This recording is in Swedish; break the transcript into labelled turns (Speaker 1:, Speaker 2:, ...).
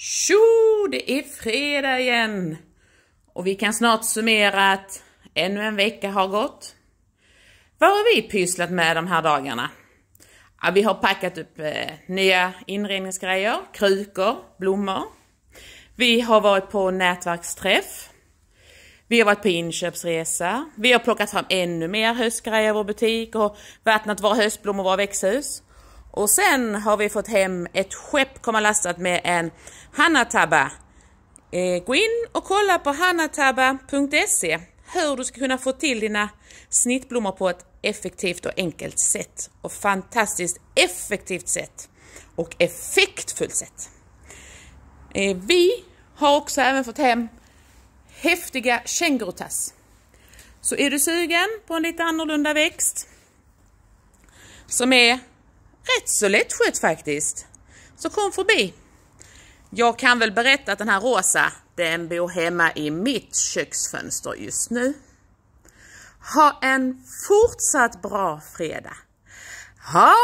Speaker 1: Tjo! Det är fredag igen! Och vi kan snart summera att ännu en vecka har gått. Vad har vi pysslat med de här dagarna? Ja, vi har packat upp eh, nya inredningsgrejer, krukor, blommor. Vi har varit på nätverksträff. Vi har varit på inköpsresa. Vi har plockat fram ännu mer höstgrejer i vår butik och vattnat våra höstblommor och våra växthus. Och sen har vi fått hem ett skepp kommer lastat med en Hanataba. Eh, gå in och kolla på hanataba.se hur du ska kunna få till dina snittblommor på ett effektivt och enkelt sätt. Och fantastiskt effektivt sätt. Och effektfullt sätt. Eh, vi har också även fått hem häftiga kängurutas. Så är du sugen på en lite annorlunda växt som är rätt så lättskött faktiskt. Så kom förbi. Jag kan väl berätta att den här rosa, den bor hemma i mitt köksfönster just nu. Ha en fortsatt bra fredag. Ha